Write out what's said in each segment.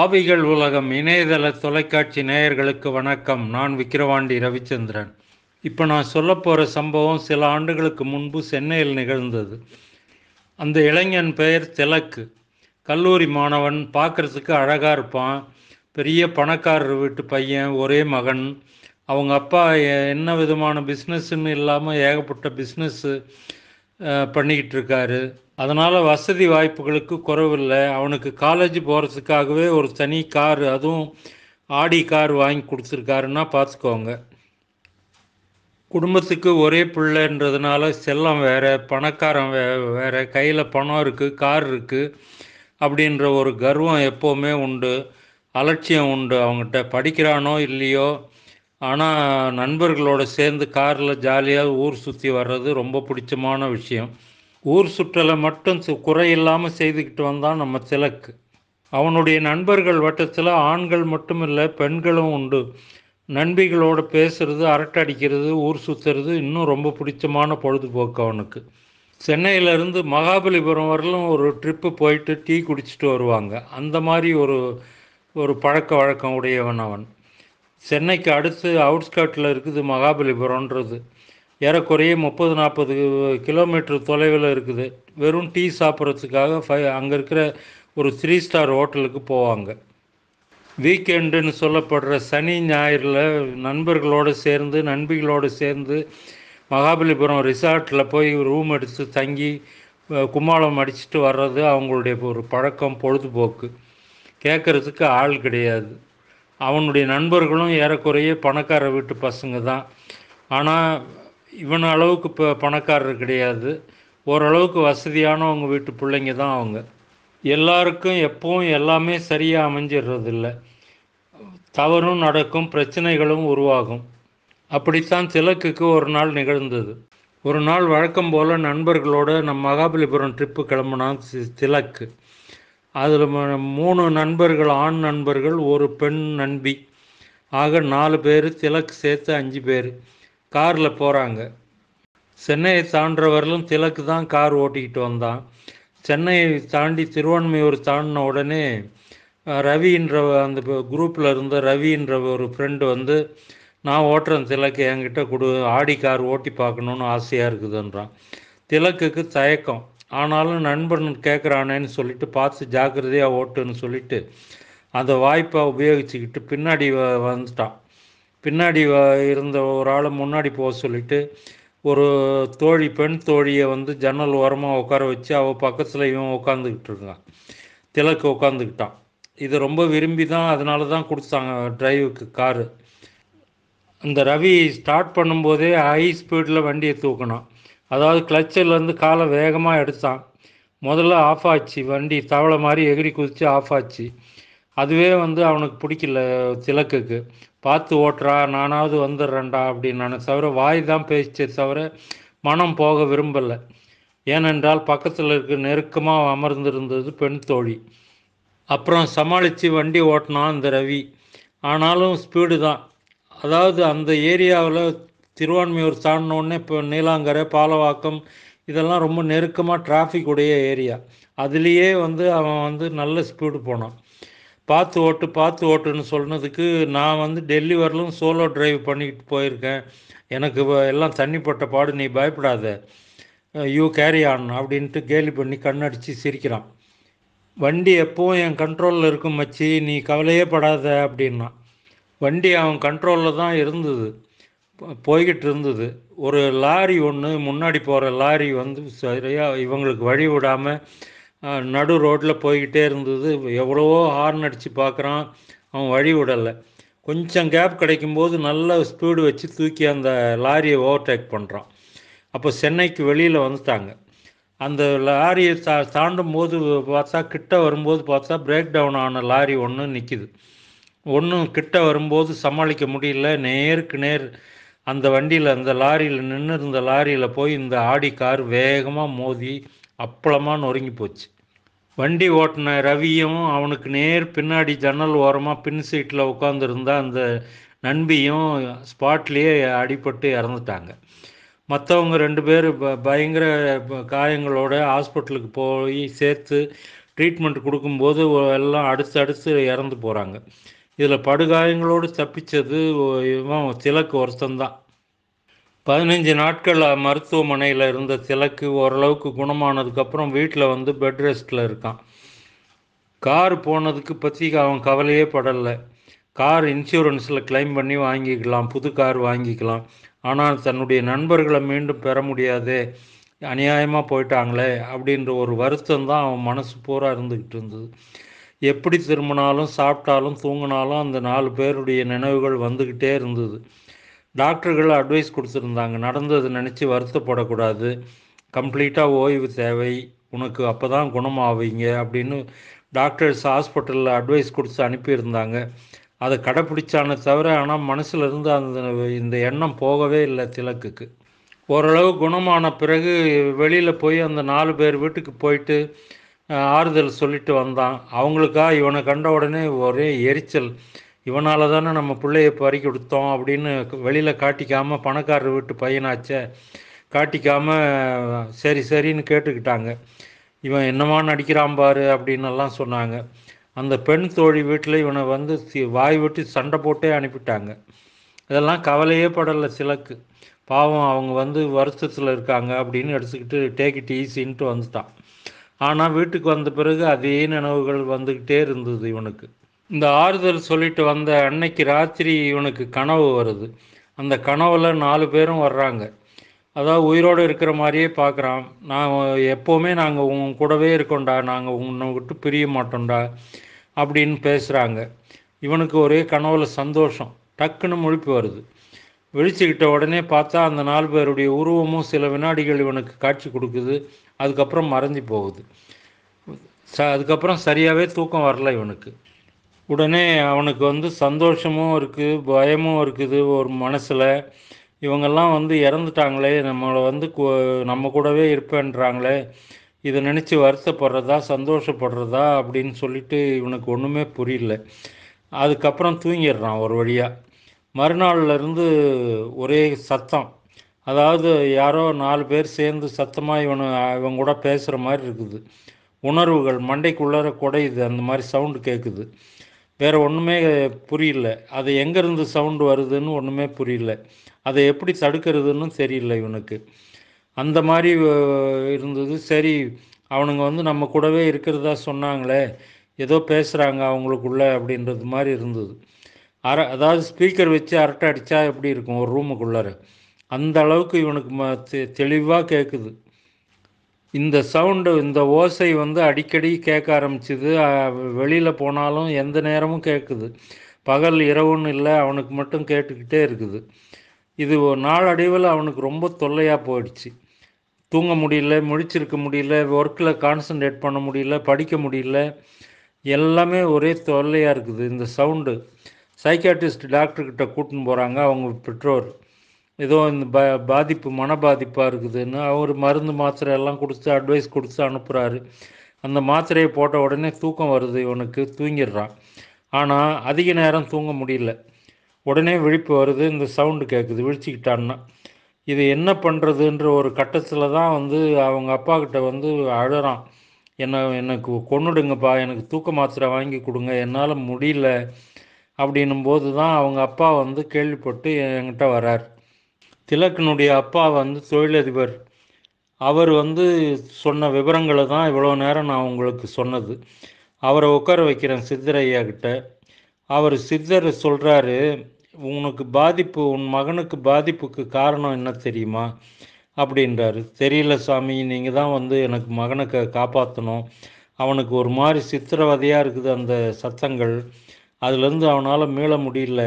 ஆவிகள் உலகம் இணையதள தொலைக்காட்சி நேயர்களுக்கு வணக்கம் நான் விக்கிரவாண்டி ரவிச்சந்திரன் இப்போ நான் சொல்ல போகிற சம்பவம் சில ஆண்டுகளுக்கு முன்பு சென்னையில் நிகழ்ந்தது அந்த இளைஞன் பெயர் திலக்கு கல்லூரி மாணவன் பார்க்குறதுக்கு அழகாக இருப்பான் பெரிய பணக்காரர் வீட்டு பையன் ஒரே மகன் அவங்க அப்பா என்ன விதமான பிஸ்னஸ்ன்னு இல்லாமல் ஏகப்பட்ட பிஸ்னஸ்ஸு பண்ணிக்கிட்டு இருக்காரு அதனால் வசதி வாய்ப்புகளுக்கு குறவில்லை அவனுக்கு காலேஜ் போகிறதுக்காகவே ஒரு தனி கார் அதுவும் ஆடி கார் வாங்கி கொடுத்துருக்காருன்னா பார்த்துக்கோங்க குடும்பத்துக்கு ஒரே பிள்ளைன்றதுனால செல்லம் வேறு பணக்காரன் வே வேறு கையில் பணம் இருக்குது கார் இருக்குது அப்படின்ற ஒரு கர்வம் எப்போவுமே உண்டு அலட்சியம் உண்டு அவங்ககிட்ட படிக்கிறானோ இல்லையோ ஆனால் நண்பர்களோடு சேர்ந்து காரில் ஜாலியாக ஊர் சுற்றி வர்றது ரொம்ப பிடிச்சமான விஷயம் ஊர் சுற்றலை மட்டும் குறையில்லாமல் செய்துக்கிட்டு வந்தான் நம்ம சிலக்கு அவனுடைய நண்பர்கள் வட்டத்தில் ஆண்கள் மட்டும் இல்லை பெண்களும் உண்டு நண்பிகளோடு பேசுறது அரட்டடிக்கிறது ஊர் சுற்றுறது இன்னும் ரொம்ப பிடிச்சமான பொழுதுபோக்கு அவனுக்கு சென்னையிலேருந்து மகாபலிபுரம் வரலும் ஒரு ட்ரிப்பு போயிட்டு டீ குடிச்சிட்டு வருவாங்க அந்த மாதிரி ஒரு ஒரு பழக்க வழக்கம் உடையவன் அவன் சென்னைக்கு அடுத்து அவுட்ஸ்கர்ட்டில் இருக்குது மகாபலிபுரம்ன்றது ஏறக்குறைய முப்பது நாற்பது கிலோமீட்டர் தொலைவில் இருக்குது வெறும் டீ சாப்பிட்றதுக்காக ஃபை அங்கே இருக்கிற ஒரு த்ரீ ஸ்டார் ஹோட்டலுக்கு போவாங்க வீக்கெண்டுன்னு சொல்லப்படுற சனி ஞாயிறில் நண்பர்களோடு சேர்ந்து நண்பிகளோடு சேர்ந்து மகாபலிபுரம் ரிசார்ட்டில் போய் ரூம் எடுத்து தங்கி கும்மாளம் அடிச்சுட்டு வர்றது அவங்களுடைய ஒரு பழக்கம் பொழுதுபோக்கு கேட்குறதுக்கு ஆள் கிடையாது அவனுடைய நண்பர்களும் ஏறக்குறைய பணக்கார வீட்டு பசங்க தான் ஆனால் இவன் அளவுக்கு இப்போ பணக்காரர் கிடையாது ஓரளவுக்கு வசதியானவங்க வீட்டு பிள்ளைங்க தான் அவங்க எல்லாருக்கும் எப்பவும் எல்லாமே சரியாக அமைஞ்சிடுறதில்லை தவறும் நடக்கும் பிரச்சனைகளும் உருவாகும் அப்படித்தான் திலக்குக்கு ஒரு நாள் நிகழ்ந்தது ஒரு நாள் வழக்கம் போல் நண்பர்களோடு நம்ம மகாபலிபுரம் ட்ரிப்பு கிளம்புனான் திலக்கு அதில் மூணு நண்பர்கள் ஆண் நண்பர்கள் ஒரு பெண் நண்பி ஆக நாலு பேர் திலக்கு சேர்த்து அஞ்சு பேர் காரில் போகிறாங்க சென்னையை தாண்டவர்களும் திலக்கு தான் கார் ஓட்டிக்கிட்டு வந்தான் சென்னையை தாண்டி திருவான்மையூர் தாண்டின உடனே ரவின்ற அந்த குரூப்பில் இருந்த ரவின்ற ஒரு ஃப்ரெண்டு வந்து நான் ஓட்டுறேன் திலக்கு என்கிட்ட கொடு ஆடி கார் ஓட்டி பார்க்கணுன்னு ஆசையாக இருக்குதுன்றான் திலக்குக்கு தயக்கம் ஆனாலும் நண்பன் கேட்குறானேன்னு சொல்லிட்டு பார்த்து ஜாக்கிரதையாக ஓட்டுன்னு சொல்லிட்டு அந்த வாய்ப்பை உபயோகிச்சுக்கிட்டு பின்னாடி வந்துட்டான் பின்னாடி இருந்த ஒரு ஆளை முன்னாடி போக சொல்லிட்டு ஒரு தோழி பெண் தோழியை வந்து ஜன்னல் ஓரமாக உட்கார வச்சு அவள் பக்கத்தில் இவன் உட்காந்துக்கிட்டு இருக்கான் திலக்கு உட்காந்துக்கிட்டான் இது ரொம்ப விரும்பி தான் அதனால தான் கொடுத்தாங்க டிரைவுக்கு காரு அந்த ரவி ஸ்டார்ட் பண்ணும்போதே ஹை ஸ்பீடில் வண்டியை தூக்கணும் அதாவது கிளச்சிலேருந்து காலை வேகமாக எடுத்தான் முதல்ல ஆஃப் ஆச்சு வண்டி தவளை மாதிரி எகிரி குதித்து ஆஃப் ஆச்சு அதுவே வந்து அவனுக்கு பிடிக்கல திலக்குக்கு பார்த்து ஓட்டுறா நானாவது வந்துடுறேன்டா அப்படின்னு தவிர வாய் தான் பேசிச்சு தவிர மனம் போக விரும்பலை ஏனென்றால் பக்கத்தில் இருக்க நெருக்கமாக அமர்ந்திருந்தது பெண் தோழி அப்புறம் சமாளித்து வண்டி ஓட்டினான் அந்த ரவி ஆனாலும் ஸ்பீடு தான் அதாவது அந்த ஏரியாவில் திருவான்மையூர் தாண்டினோடனே இப்போ நீலாங்கரை பாலவாக்கம் இதெல்லாம் ரொம்ப நெருக்கமாக டிராஃபிக் உடைய ஏரியா அதுலேயே வந்து அவன் வந்து நல்ல ஸ்பீடு போனான் பார்த்து ஓட்டு பார்த்து ஓட்டுன்னு சொன்னதுக்கு நான் வந்து டெல்லி வரலும் சோலோ டிரைவ் பண்ணிக்கிட்டு போயிருக்கேன் எனக்கு எல்லாம் தண்ணிப்பட்ட பாடு நீ பயப்படாத யூ கேரி ஆன் அப்படின்ட்டு கேலி பண்ணி கண்ணடிச்சு சிரிக்கிறான் வண்டி எப்போவும் என் கண்ட்ரோலில் இருக்கும் மச்சி நீ கவலையே படாத அப்படின்னா வண்டி அவன் கண்ட்ரோலில் தான் இருந்தது போய்கிட்டு இருந்தது ஒரு லாரி ஒன்று முன்னாடி போகிற லாரி வந்து சரியாக இவங்களுக்கு வழி விடாமல் நடு ரோட்டில் போய்கிட்டே இருந்தது எவ்வளவோ ஹார்ன் அடித்து பார்க்குறான் அவன் வழி விடலை கொஞ்சம் கேப் கிடைக்கும்போது நல்ல ஸ்பீடு வச்சு தூக்கி அந்த லாரியை ஓவர்டேக் பண்ணுறான் அப்போ சென்னைக்கு வெளியில் வந்துட்டாங்க அந்த லாரியை தா தாண்டும் போது பார்த்தா கிட்ட வரும்போது பார்த்தா பிரேக் டவுன் ஆன லாரி ஒன்று நிற்கிது ஒன்றும் கிட்ட வரும்போது சமாளிக்க முடியல நேருக்கு நேர் அந்த வண்டியில் அந்த லாரியில் நின்று இருந்த லாரியில் போய் இந்த ஆடி கார் வேகமாக மோதி அப்பளமாக நொறுங்கி போச்சு வண்டி ஓட்டின ரவியும் அவனுக்கு நேர் பின்னாடி ஜன்னல் ஓரமாக பின் சீட்டில் உட்காந்துருந்தா அந்த நண்பியும் ஸ்பாட்லேயே அடிபட்டு இறந்துட்டாங்க மற்றவங்க ரெண்டு பேர் ப பயங்கர காயங்களோட ஹாஸ்பிட்டலுக்கு போய் சேர்த்து ட்ரீட்மெண்ட் கொடுக்கும்போது எல்லாம் அடுத்து அடுத்து இறந்து போகிறாங்க இதில் படுகாயங்களோடு தப்பித்தது இவன் திலக்கு ஒருத்தந்தான் பதினஞ்சு நாட்கள் மருத்துவமனையில் இருந்த சிலக்கு ஓரளவுக்கு குணமானதுக்கப்புறம் வீட்டில் வந்து பெட் ரெஸ்ட்டில் இருக்கான் கார் போனதுக்கு பற்றி அவன் கவலையே படலை கார் இன்சூரன்ஸில் கிளைம் பண்ணி வாங்கிக்கலாம் புது கார் வாங்கிக்கலாம் ஆனால் தன்னுடைய நண்பர்களை மீண்டும் பெற முடியாதே அநியாயமாக போயிட்டாங்களே அப்படின்ற ஒரு வருத்தம் தான் அவன் மனசு பூரா இருந்துக்கிட்டு இருந்தது எப்படி திரும்பினாலும் சாப்பிட்டாலும் தூங்கினாலும் அந்த நாலு பேருடைய நினைவுகள் வந்துக்கிட்டே இருந்தது டாக்டர்கள் அட்வைஸ் கொடுத்துருந்தாங்க நடந்ததை நினச்சி வருத்தப்படக்கூடாது கம்ப்ளீட்டாக ஓய்வு தேவை உனக்கு அப்போ தான் குணமாவீங்க அப்படின்னு டாக்டர்ஸ் ஹாஸ்பிட்டலில் அட்வைஸ் கொடுத்து அனுப்பியிருந்தாங்க அதை கடைப்பிடிச்சான தவிர ஆனால் மனசில் இருந்து அந்த இந்த எண்ணம் போகவே இல்லை திலக்குக்கு ஓரளவு குணமான பிறகு வெளியில் போய் அந்த நாலு பேர் வீட்டுக்கு போயிட்டு ஆறுதல் சொல்லிட்டு வந்தான் அவங்களுக்கா இவனை கண்ட உடனே ஒரே எரிச்சல் இவனால் தானே நம்ம பிள்ளைய பறி கொடுத்தோம் அப்படின்னு வெளியில் காட்டிக்காமல் பணக்காரர் வீட்டு பையனாச்சே காட்டிக்காமல் சரி சரின்னு கேட்டுக்கிட்டாங்க இவன் என்னமா நடிக்கிறான் பாரு அப்படின்னெல்லாம் சொன்னாங்க அந்த பெண் தோழி வீட்டில் இவனை வந்து வாய் விட்டு சண்டை போட்டே அனுப்பிட்டாங்க இதெல்லாம் கவலையே படலை சிலக்கு பாவம் அவங்க வந்து வருத்தத்தில் இருக்காங்க அப்படின்னு எடுத்துக்கிட்டு டேக் இட் ஈஸின்ட்டு வந்துட்டான் ஆனால் வீட்டுக்கு வந்த பிறகு அதே நினைவுகள் வந்துக்கிட்டே இருந்தது இவனுக்கு இந்த ஆறுதல் சொல்லிட்டு வந்த அன்னைக்கு ராத்திரி இவனுக்கு கனவு வருது அந்த கனவில் நாலு பேரும் வர்றாங்க அதாவது உயிரோடு இருக்கிற மாதிரியே பார்க்குறான் நான் எப்போவுமே நாங்கள் உங்க கூடவே இருக்கோண்டா நாங்கள் உன்னை விட்டு பிரிய மாட்டோம்டா அப்படின்னு பேசுகிறாங்க இவனுக்கு ஒரே கனவில் சந்தோஷம் டக்குன்னு முழிப்பு வருது விழிச்சுக்கிட்ட உடனே பார்த்தா அந்த நாலு பேருடைய உருவமும் சில வினாடிகள் இவனுக்கு காட்சி கொடுக்குது அதுக்கப்புறம் மறைஞ்சி போகுது ச அதுக்கப்புறம் சரியாகவே தூக்கம் வரல இவனுக்கு உடனே அவனுக்கு வந்து சந்தோஷமும் இருக்குது பயமும் இருக்குது ஒரு மனசில் இவங்கெல்லாம் வந்து இறந்துட்டாங்களே நம்மளை வந்து நம்ம கூடவே இருப்பேன்றாங்களே இதை நினச்சி வருத்தப்படுறதா சந்தோஷப்படுறதா அப்படின்னு சொல்லிட்டு இவனுக்கு ஒன்றுமே புரியல அதுக்கப்புறம் தூங்கிடுறான் ஒரு வழியாக மறுநாள்லேருந்து ஒரே சத்தம் அதாவது யாரோ நாலு பேர் சேர்ந்து சத்தமாக இவனு இவன் கூட பேசுகிற மாதிரி இருக்குது உணர்வுகள் மண்டைக்குள்ளார குடையுது அந்த மாதிரி சவுண்டு கேட்குது வேறு ஒன்றுமே புரியல அது எங்கேருந்து சவுண்டு வருதுன்னு ஒன்றுமே புரியல அதை எப்படி தடுக்கிறதுன்னு தெரியல இவனுக்கு அந்த மாதிரி இருந்தது சரி அவனுங்க வந்து நம்ம கூடவே இருக்கிறதா சொன்னாங்களே ஏதோ பேசுகிறாங்க அவங்களுக்குள்ள அப்படின்றது மாதிரி இருந்தது அர அதாவது ஸ்பீக்கர் வச்சு அரட்டை அடித்தா எப்படி இருக்கும் ஒரு ரூமுக்குள்ளார அந்த அளவுக்கு இவனுக்கு ம தெளிவாக கேட்குது இந்த சவுண்டு இந்த ஓசை வந்து அடிக்கடி கேட்க ஆரம்பிச்சுது வெளியில் போனாலும் எந்த நேரமும் கேட்குது பகல் இரவுன்னு இல்லை அவனுக்கு மட்டும் கேட்டுக்கிட்டே இருக்குது இது நாளடைவில் அவனுக்கு ரொம்ப தொல்லையாக போயிடுச்சு தூங்க முடியல முழிச்சிருக்க முடியல ஒர்க்கில் கான்சன்ட்ரேட் பண்ண முடியல படிக்க முடியல எல்லாமே ஒரே தொல்லையாக இருக்குது இந்த சவுண்டு சைக்காட்டிஸ்ட் டாக்டர்கிட்ட கூட்டின்னு போகிறாங்க அவங்க பெற்றோர் ஏதோ இந்த ப பாதிப்பு மன பாதிப்பாக இருக்குதுன்னு அவர் மருந்து மாத்திரை எல்லாம் கொடுத்து அட்வைஸ் கொடுத்து அனுப்புகிறாரு அந்த மாத்திரையை போட்ட உடனே தூக்கம் வருது இவனுக்கு தூங்கிடுறான் ஆனால் அதிக நேரம் தூங்க முடியல உடனே விழிப்பு வருது இந்த சவுண்டு கேட்குது விழிச்சிக்கிட்டான்னா இது என்ன பண்ணுறதுன்ற ஒரு கட்டத்தில் தான் வந்து அவங்க அப்பா கிட்ட வந்து அழறான் என்ன எனக்கு கொண்டுடுங்கப்பா எனக்கு தூக்க மாத்திரை வாங்கி கொடுங்க என்னால் முடியல அப்படின்னும் போது தான் அவங்க அப்பா வந்து கேள்விப்பட்டு என்கிட்ட வரார் திலக்கனுடைய அப்பா வந்து தொழிலதிபர் அவர் வந்து சொன்ன விவரங்களை தான் இவ்வளோ நேரம் நான் உங்களுக்கு சொன்னது அவரை உட்கார வைக்கிறேன் சித்தரையா கிட்ட அவர் சித்தர் சொல்கிறாரு உனக்கு பாதிப்பு உன் மகனுக்கு பாதிப்புக்கு காரணம் என்ன தெரியுமா அப்படின்றாரு தெரியல சாமி நீங்கள் தான் வந்து எனக்கு மகனுக்கு காப்பாற்றணும் அவனுக்கு ஒரு மாதிரி சித்திரவதையாக இருக்குது அந்த சத்தங்கள் அதுலேருந்து அவனால் மீள முடியல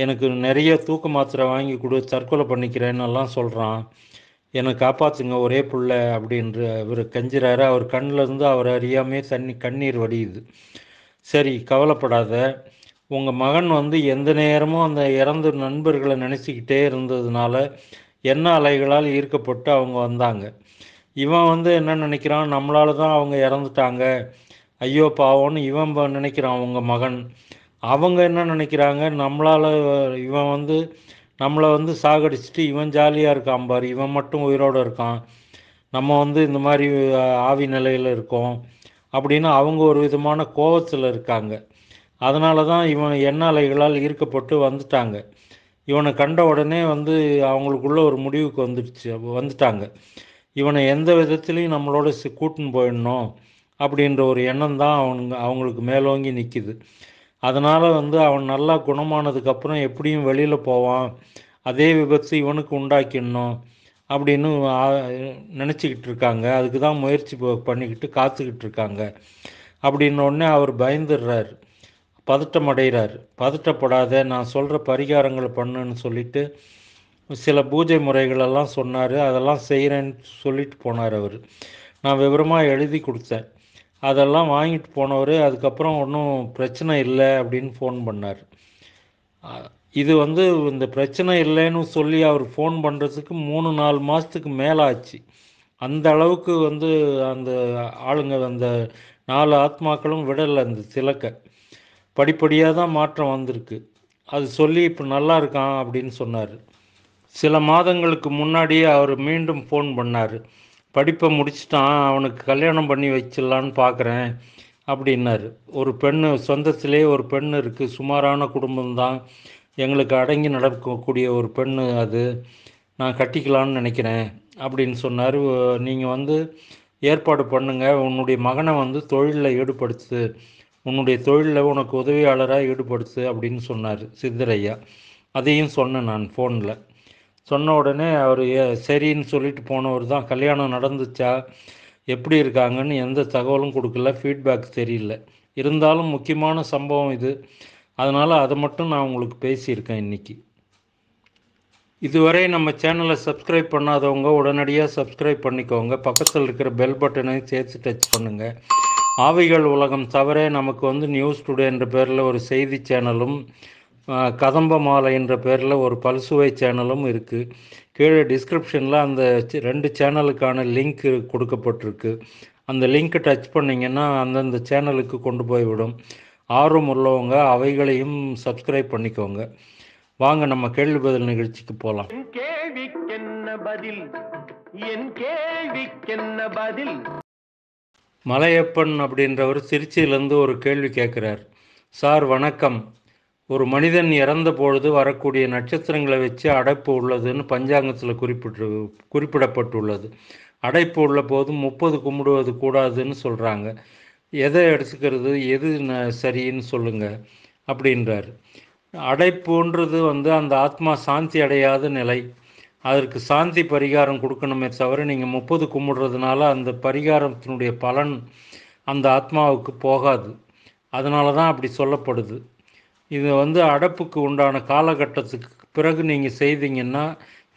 எனக்கு நிறைய தூக்க மாத்திரை வாங்கி கொடு தற்கொலை பண்ணிக்கிறேன்னு எல்லாம் சொல்கிறான் என்னை காப்பாற்றுங்க ஒரே பிள்ளை அப்படின்ற இவர் கஞ்சிறாரு அவர் கண்ணில் இருந்து அவர் அறியாமே தண்ணி கண்ணீர் வடியுது சரி கவலைப்படாத உங்கள் மகன் வந்து எந்த நேரமும் அந்த இறந்த நண்பர்களை நினச்சிக்கிட்டே இருந்ததுனால என்ன அலைகளால் ஈர்க்கப்பட்டு அவங்க வந்தாங்க இவன் வந்து என்ன நினைக்கிறான் நம்மளால தான் அவங்க இறந்துட்டாங்க ஐயோ பாவோன்னு இவன் நினைக்கிறான் உங்கள் மகன் அவங்க என்ன நினைக்கிறாங்க நம்மளால் இவன் வந்து நம்மளை வந்து சாகடிச்சுட்டு இவன் ஜாலியாக இருக்கான் பாரு இவன் மட்டும் உயிரோடு இருக்கான் நம்ம வந்து இந்த மாதிரி ஆவி நிலையில் இருக்கோம் அப்படின்னு அவங்க ஒரு விதமான கோபத்தில் இருக்காங்க அதனால தான் இவன் எண்ணாலைகளால் ஈர்க்கப்பட்டு வந்துட்டாங்க இவனை கண்ட உடனே வந்து அவங்களுக்குள்ள ஒரு முடிவுக்கு வந்துடுச்சு வந்துட்டாங்க இவனை எந்த விதத்துலையும் நம்மளோட கூட்டின்னு போயிடணும் அப்படின்ற ஒரு எண்ணம் தான் அவனுங்க அவங்களுக்கு மேலோங்கி நிற்கிது அதனால் வந்து அவன் நல்லா குணமானதுக்கப்புறம் எப்படியும் வெளியில் போவான் அதே விபத்து இவனுக்கு உண்டாக்கிடணும் அப்படின்னு நினச்சிக்கிட்டு இருக்காங்க அதுக்கு தான் முயற்சி பண்ணிக்கிட்டு காத்துக்கிட்டு இருக்காங்க அப்படின்னோடனே அவர் பயந்துடுறார் பதட்டம் அடைகிறார் பதட்டப்படாத நான் சொல்கிற பரிகாரங்களை பண்ணுன்னு சொல்லிட்டு சில பூஜை முறைகளெல்லாம் சொன்னார் அதெல்லாம் செய்கிறேன்னு சொல்லிட்டு போனார் அவர் நான் விவரமாக எழுதி கொடுத்தேன் அதெல்லாம் வாங்கிட்டு போனவர் அதுக்கப்புறம் ஒன்றும் பிரச்சனை இல்லை அப்படின்னு ஃபோன் பண்ணார் இது வந்து இந்த பிரச்சனை இல்லைன்னு சொல்லி அவர் ஃபோன் பண்ணுறதுக்கு மூணு நாலு மாதத்துக்கு மேலே ஆச்சு அந்த அளவுக்கு வந்து அந்த ஆளுங்க அந்த நாலு ஆத்மாக்களும் விடலை அந்த சிலக்கை படிப்படியாக தான் மாற்றம் வந்திருக்கு அது சொல்லி இப்போ நல்லா இருக்கான் அப்படின்னு சொன்னார் சில மாதங்களுக்கு முன்னாடியே அவர் மீண்டும் ஃபோன் பண்ணார் படிப்பை முடிச்சிட்டான் அவனுக்கு கல்யாணம் பண்ணி வச்சிடலான்னு பார்க்குறேன் அப்படின்னாரு ஒரு பெண்ணு சொந்தத்திலே ஒரு பெண் இருக்குது சுமாரான குடும்பம்தான் எங்களுக்கு அடங்கி நடக்கக்கூடிய ஒரு பெண் அது நான் கட்டிக்கலான்னு நினைக்கிறேன் அப்படின்னு சொன்னார் நீங்கள் வந்து ஏற்பாடு பண்ணுங்கள் உன்னுடைய மகனை வந்து தொழிலில் ஈடுபடுத்து உன்னுடைய தொழிலில் உனக்கு உதவியாளராக ஈடுபடுத்து அப்படின்னு சொன்னார் சித்தரையா அதையும் சொன்னேன் நான் ஃபோனில் சொன்ன உடனே அவர் சரின்னு சொல்லிட்டு போனவர் தான் கல்யாணம் நடந்துச்சா எப்படி இருக்காங்கன்னு எந்த தகவலும் கொடுக்கல ஃபீட்பேக் தெரியல இருந்தாலும் முக்கியமான சம்பவம் இது அதனால் அதை மட்டும் நான் உங்களுக்கு பேசியிருக்கேன் இன்றைக்கி இதுவரை நம்ம சேனலை சப்ஸ்கிரைப் பண்ணாதவங்க உடனடியாக சப்ஸ்கிரைப் பண்ணிக்கோங்க பக்கத்தில் இருக்கிற பெல் பட்டனை சேர்த்து டச் பண்ணுங்கள் ஆவிகள் உலகம் தவிர நமக்கு வந்து நியூஸ் டுடே என்ற பேரில் ஒரு செய்தி சேனலும் கதம்ப மாலை என்ற பேரில் ஒரு பல்சுவை சேனலும் இருக்குது கீழே டிஸ்கிரிப்ஷனில் அந்த ரெண்டு சேனலுக்கான லிங்க் கொடுக்கப்பட்டிருக்கு அந்த லிங்க் டச் பண்ணிங்கன்னா அந்தந்த சேனலுக்கு கொண்டு போய்விடும் ஆர்வம் உள்ளவங்க அவைகளையும் சப்ஸ்கிரைப் பண்ணிக்கோங்க வாங்க நம்ம கேள்வி பதில் நிகழ்ச்சிக்கு போகலாம் என் மலையப்பன் அப்படின்றவர் திருச்சியிலேருந்து ஒரு கேள்வி கேட்குறார் சார் வணக்கம் ஒரு மனிதன் இறந்த பொழுது வரக்கூடிய நட்சத்திரங்களை வச்சு அடைப்பு உள்ளதுன்னு பஞ்சாங்கத்தில் குறிப்பிட்டு குறிப்பிடப்பட்டுள்ளது அடைப்பு உள்ள போதும் முப்பது கும்பிடுவது கூடாதுன்னு சொல்கிறாங்க எதை எடுத்துக்கிறது எது சரின்னு சொல்லுங்கள் அப்படின்றார் அடைப்புன்றது வந்து அந்த ஆத்மா சாந்தி அடையாத நிலை அதற்கு சாந்தி பரிகாரம் கொடுக்கணுமே தவிர நீங்கள் முப்பது கும்பிடுறதுனால அந்த பரிகாரத்தினுடைய பலன் அந்த ஆத்மாவுக்கு போகாது அதனால தான் அப்படி சொல்லப்படுது இது வந்து அடப்புக்கு உண்டான காலகட்டத்துக்கு பிறகு நீங்கள் செய்தீங்கன்னா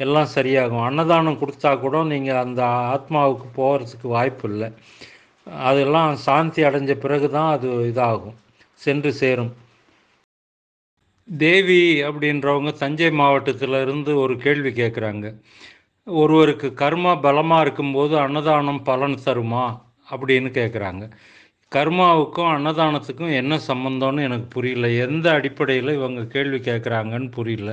எல்லாம் சரியாகும் அன்னதானம் கொடுத்தா கூட நீங்கள் அந்த ஆத்மாவுக்கு போகிறதுக்கு வாய்ப்பு இல்லை அதெல்லாம் சாந்தி அடைஞ்ச பிறகு தான் அது இதாகும் சென்று சேரும் தேவி அப்படின்றவங்க தஞ்சை மாவட்டத்தில் இருந்து ஒரு கேள்வி கேட்குறாங்க ஒருவருக்கு கர்மா பலமாக இருக்கும்போது அன்னதானம் பலன் தருமா அப்படின்னு கேட்குறாங்க கர்மாவுக்கும் அன்னதானத்துக்கும் என்ன சம்மந்தம்னு எனக்கு புரியல எந்த அடிப்படையில் இவங்க கேள்வி கேட்குறாங்கன்னு புரியல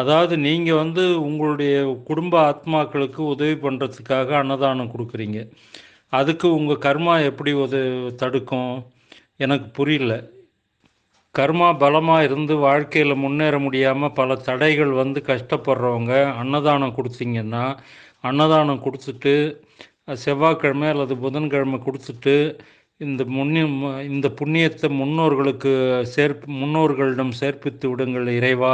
அதாவது நீங்கள் வந்து உங்களுடைய குடும்ப ஆத்மாக்களுக்கு உதவி பண்ணுறதுக்காக அன்னதானம் கொடுக்குறீங்க அதுக்கு உங்கள் கர்மா எப்படி உத தடுக்கும் எனக்கு புரியல கர்மா பலமாக இருந்து வாழ்க்கையில் முன்னேற முடியாமல் பல தடைகள் வந்து கஷ்டப்படுறவங்க அன்னதானம் கொடுத்தீங்கன்னா அன்னதானம் கொடுத்துட்டு செவ்வாய்க்கிழமை அல்லது புதன்கிழமை கொடுத்துட்டு இந்த முன்னி இந்த புண்ணியத்தை முன்னோர்களுக்கு சேர்ப் முன்னோர்களிடம் சேர்ப்பித்து விடுங்கள் இறைவா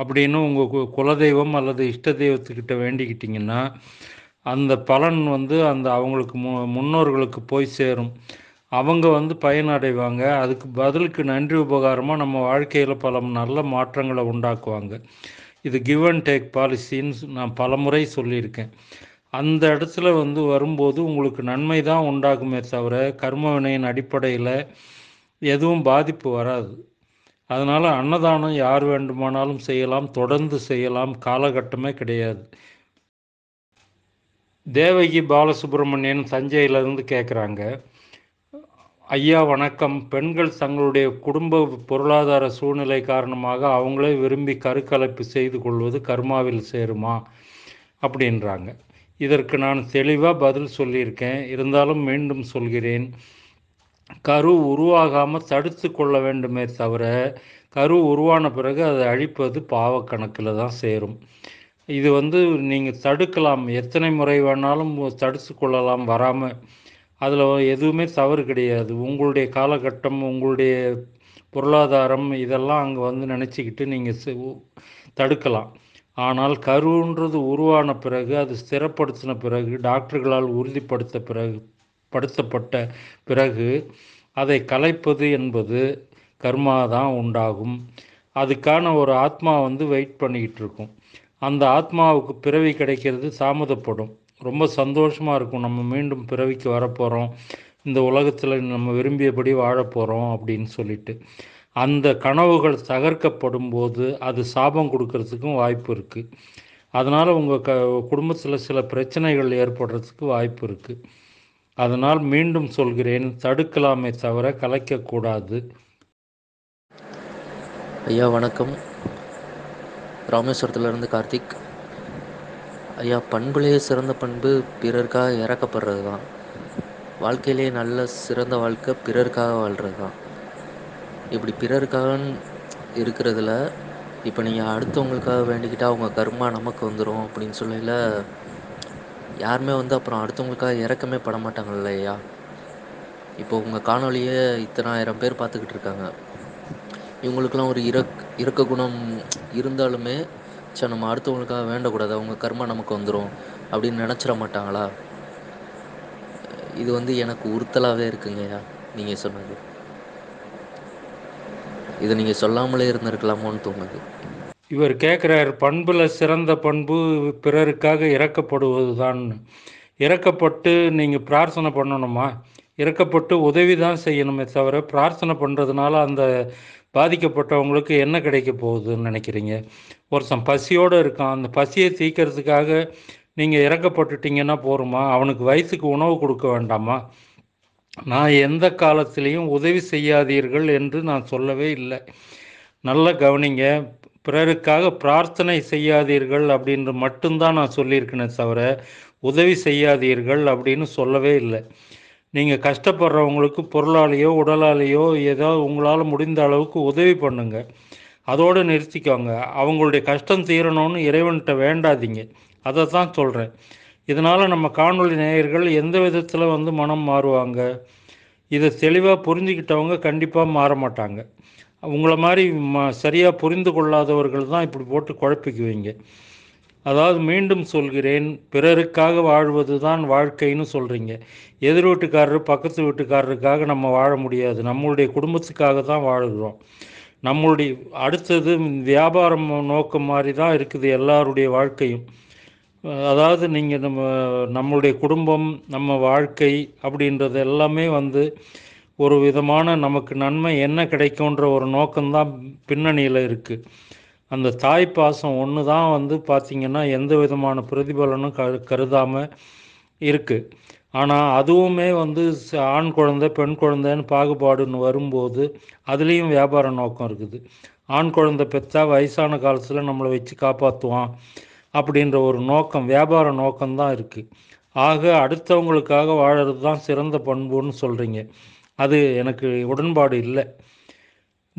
அப்படின்னு உங்கள் குலதெய்வம் அல்லது இஷ்ட தெய்வத்துக்கிட்ட வேண்டிக்கிட்டிங்கன்னா அந்த பலன் வந்து அந்த அவங்களுக்கு மு முன்னோர்களுக்கு போய் சேரும் அவங்க வந்து பயனடைவாங்க அதுக்கு பதிலுக்கு நன்றி உபகாரமாக நம்ம வாழ்க்கையில் பல நல்ல மாற்றங்களை உண்டாக்குவாங்க இது கிவ் அண்ட் டேக் பாலிசின்னு நான் பல முறை சொல்லியிருக்கேன் அந்த இடத்துல வந்து வரும்போது உங்களுக்கு நன்மை தான் உண்டாகுமே தவிர கர்ம வினையின் அடிப்படையில் எதுவும் பாதிப்பு வராது அதனால் அன்னதானம் யார் வேண்டுமானாலும் செய்யலாம் தொடர்ந்து செய்யலாம் காலகட்டமே கிடையாது தேவகி பாலசுப்ரமணியன் தஞ்சையிலிருந்து கேட்குறாங்க ஐயா வணக்கம் பெண்கள் தங்களுடைய குடும்ப பொருளாதார சூழ்நிலை காரணமாக அவங்களே விரும்பி கருக்கலைப்பு செய்து கொள்வது கர்மாவில் சேருமா அப்படின்றாங்க இதற்கு நான் தெளிவாக பதில் சொல்லியிருக்கேன் இருந்தாலும் மீண்டும் சொல்கிறேன் கரு உருவாகாமல் தடுத்து கொள்ள வேண்டுமே தவிர கரு உருவான பிறகு அதை அழிப்பது பாவக்கணக்கில் தான் சேரும் இது வந்து நீங்கள் தடுக்கலாம் எத்தனை முறை வேணாலும் தடுத்து கொள்ளலாம் வராமல் அதில் எதுவுமே தவறு கிடையாது உங்களுடைய காலகட்டம் உங்களுடைய பொருளாதாரம் இதெல்லாம் அங்கே வந்து நினச்சிக்கிட்டு நீங்கள் தடுக்கலாம் ஆனால் கருன்றது உருவான பிறகு அது ஸ்திரப்படுத்தின பிறகு டாக்டர்களால் உறுதிப்படுத்த பிறகு படுத்தப்பட்ட பிறகு அதை கலைப்பது என்பது கர்மா தான் உண்டாகும் அதுக்கான ஒரு ஆத்மா வந்து வெயிட் பண்ணிக்கிட்டு இருக்கும் அந்த ஆத்மாவுக்கு பிறவி கிடைக்கிறது தாமதப்படும் ரொம்ப சந்தோஷமாக இருக்கும் நம்ம மீண்டும் பிறவிக்கு வரப்போகிறோம் இந்த உலகத்தில் நம்ம விரும்பியபடி வாழப்போகிறோம் அப்படின்னு சொல்லிட்டு அந்த கனவுகள் தகர்க்கப்படும் போது அது சாபம் கொடுக்கறதுக்கும் வாய்ப்பு இருக்குது அதனால் உங்கள் க குடும்பத்தில் சில பிரச்சனைகள் ஏற்படுறதுக்கு வாய்ப்பு இருக்குது அதனால் மீண்டும் சொல்கிறேன் தடுக்கலாமே தவிர கலைக்கக்கூடாது ஐயா வணக்கம் ராமேஸ்வரத்துலேருந்து கார்த்திக் ஐயா பண்புலேயே சிறந்த பண்பு பிறருக்காக இறக்கப்படுறது தான் வாழ்க்கையிலேயே நல்ல சிறந்த வாழ்க்கை பிறர்க்காக வாழ்கிறது தான் இப்படி பிறருக்காகன்னு இருக்கிறதுல இப்போ நீங்கள் அடுத்தவங்களுக்காக வேண்டிக்கிட்டால் அவங்க கர்மா நமக்கு வந்துடும் அப்படின்னு சொல்லையில் யாருமே வந்து அப்புறம் அடுத்தவங்களுக்காக இறக்கமே பட மாட்டாங்க இப்போ உங்கள் காணொலியே இத்தனாயிரம் பேர் பார்த்துக்கிட்டு இருக்காங்க இவங்களுக்கெல்லாம் ஒரு இறக் இறக்க குணம் இருந்தாலுமே சரி நம்ம அடுத்தவங்களுக்காக வேண்டக்கூடாது அவங்க கர்மா நமக்கு வந்துடும் அப்படின்னு நினச்சிட மாட்டாங்களா இது வந்து எனக்கு உறுத்தலாகவே இருக்குங்கய்யா நீங்கள் சொன்னது இதை நீங்கள் சொல்லாமலே இருந்திருக்கலாமோன்னு தோணுது இவர் கேட்குறார் பண்பில் சிறந்த பண்பு பிறருக்காக இறக்கப்படுவது தான் இறக்கப்பட்டு நீங்கள் பிரார்த்தனை பண்ணணுமா இறக்கப்பட்டு உதவி தான் செய்யணுமே தவிர பிரார்த்தனை பண்ணுறதுனால அந்த பாதிக்கப்பட்டவங்களுக்கு என்ன கிடைக்க போகுதுன்னு நினைக்கிறீங்க ஒருத்தன் பசியோடு இருக்கான் அந்த பசியை தீக்கிறதுக்காக நீங்கள் இறக்கப்பட்டுட்டீங்கன்னா போருமா அவனுக்கு வயசுக்கு உணவு கொடுக்க வேண்டாமா நான் எந்த காலத்திலையும் உதவி செய்யாதீர்கள் என்று நான் சொல்லவே இல்லை நல்லா கவனிங்க பிறருக்காக பிரார்த்தனை செய்யாதீர்கள் அப்படின்னு மட்டும்தான் நான் சொல்லியிருக்கேனே தவிர உதவி செய்யாதீர்கள் அப்படின்னு சொல்லவே இல்லை நீங்கள் கஷ்டப்படுறவங்களுக்கு பொருளாலேயோ உடலாலேயோ ஏதோ உங்களால் முடிந்த அளவுக்கு உதவி பண்ணுங்க அதோடு நிறுத்திக்கோங்க அவங்களுடைய கஷ்டம் தீரணும்னு இறைவன்கிட்ட வேண்டாதீங்க அதை தான் சொல்கிறேன் இதனால் நம்ம காணொலி நேயர்கள் எந்த விதத்தில் வந்து மனம் மாறுவாங்க இதை தெளிவாக புரிஞ்சுக்கிட்டவங்க கண்டிப்பாக மாற மாட்டாங்க உங்களை மாதிரி ம சரியாக புரிந்து கொள்ளாதவர்கள் தான் இப்படி போட்டு குழப்பிக்குவீங்க அதாவது மீண்டும் சொல்கிறேன் பிறருக்காக வாழ்வது தான் வாழ்க்கைன்னு சொல்கிறீங்க எதிர் வீட்டுக்காரர் பக்கத்து வீட்டுக்காரருக்காக நம்ம வாழ முடியாது நம்மளுடைய குடும்பத்துக்காக தான் வாழ்கிறோம் நம்மளுடைய அடுத்தது வியாபாரம் நோக்கம் மாதிரி தான் இருக்குது எல்லாருடைய வாழ்க்கையும் அதாவது நீங்கள் நம்ம நம்மளுடைய குடும்பம் நம்ம வாழ்க்கை அப்படின்றது எல்லாமே வந்து ஒரு விதமான நமக்கு நன்மை என்ன கிடைக்கும்ன்ற ஒரு நோக்கம்தான் பின்னணியில் இருக்குது அந்த தாய் பாசம் ஒன்று தான் வந்து பார்த்திங்கன்னா எந்த விதமான பிரதிபலனும் க கருதாமல் இருக்குது ஆனால் அதுவுமே வந்து ஆண் குழந்தை பெண் குழந்தைன்னு பாகுபாடுன்னு வரும்போது அதுலேயும் வியாபார நோக்கம் இருக்குது ஆண் குழந்தை பெற்றா வயசான காலத்தில் நம்மளை வச்சு காப்பாற்றுவான் அப்படின்ற ஒரு நோக்கம் வியாபார நோக்கம்தான் இருக்குது ஆக அடுத்தவங்களுக்காக வாழறது தான் சிறந்த பண்புன்னு சொல்கிறீங்க அது எனக்கு உடன்பாடு இல்லை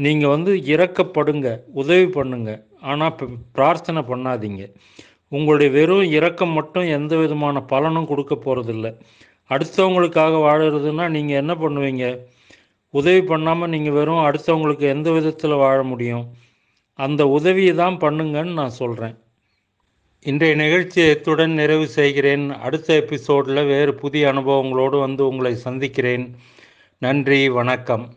நீங்கள் வந்து இறக்கப்படுங்க உதவி பண்ணுங்க ஆனால் பிரார்த்தனை பண்ணாதீங்க உங்களுடைய வெறும் இறக்கம் மட்டும் எந்த விதமான பலனும் கொடுக்க போகிறதில்ல அடுத்தவங்களுக்காக வாழறதுன்னா நீங்கள் என்ன பண்ணுவீங்க உதவி பண்ணாமல் நீங்கள் வெறும் அடுத்தவங்களுக்கு எந்த விதத்தில் வாழ முடியும் அந்த உதவியை தான் பண்ணுங்கன்னு நான் சொல்கிறேன் இன்றைய நிகழ்ச்சியை இத்துடன் நிறைவு செய்கிறேன் அடுத்த எபிசோடில் வேறு புதிய அனுபவங்களோடு வந்து உங்களை சந்திக்கிறேன் நன்றி வணக்கம்